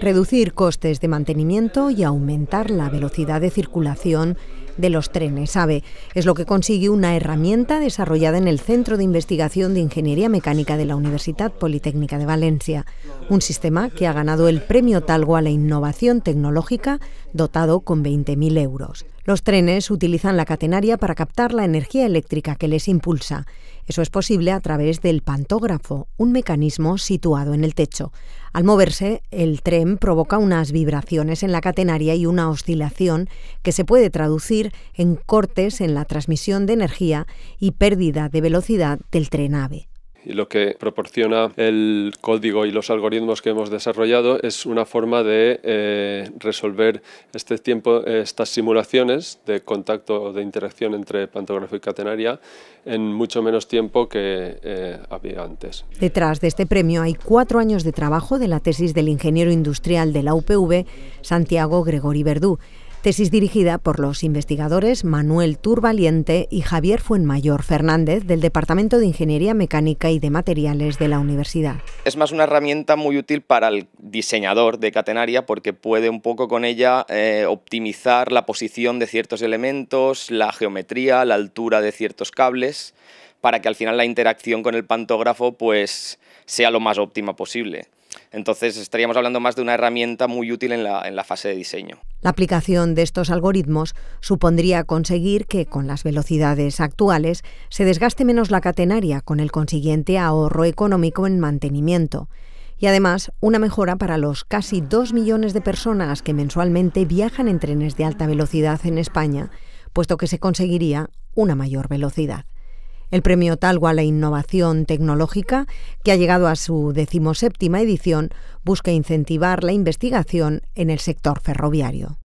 reducir costes de mantenimiento y aumentar la velocidad de circulación de los trenes AVE. Es lo que consigue una herramienta desarrollada en el Centro de Investigación de Ingeniería Mecánica de la Universidad Politécnica de Valencia, un sistema que ha ganado el Premio Talgo a la Innovación Tecnológica dotado con 20.000 euros. Los trenes utilizan la catenaria para captar la energía eléctrica que les impulsa. Eso es posible a través del pantógrafo, un mecanismo situado en el techo. Al moverse, el tren provoca unas vibraciones en la catenaria y una oscilación que se puede traducir en cortes en la transmisión de energía y pérdida de velocidad del tren AVE y lo que proporciona el código y los algoritmos que hemos desarrollado es una forma de eh, resolver este tiempo, eh, estas simulaciones de contacto o de interacción entre pantografía y catenaria en mucho menos tiempo que eh, había antes. Detrás de este premio hay cuatro años de trabajo de la tesis del ingeniero industrial de la UPV, Santiago Gregori Verdú. Tesis dirigida por los investigadores Manuel Turvaliente y Javier Fuenmayor Fernández del Departamento de Ingeniería Mecánica y de Materiales de la Universidad. Es más una herramienta muy útil para el diseñador de catenaria porque puede un poco con ella eh, optimizar la posición de ciertos elementos, la geometría, la altura de ciertos cables para que al final la interacción con el pantógrafo pues sea lo más óptima posible. Entonces estaríamos hablando más de una herramienta muy útil en la fase de diseño. La aplicación de estos algoritmos supondría conseguir que con las velocidades actuales se desgaste menos la catenaria con el consiguiente ahorro económico en mantenimiento y además una mejora para los casi 2 millones de personas que mensualmente viajan en trenes de alta velocidad en España, puesto que se conseguiría una mayor velocidad el premio Talgo a la innovación tecnológica, que ha llegado a su decimoséptima edición, busca incentivar la investigación en el sector ferroviario.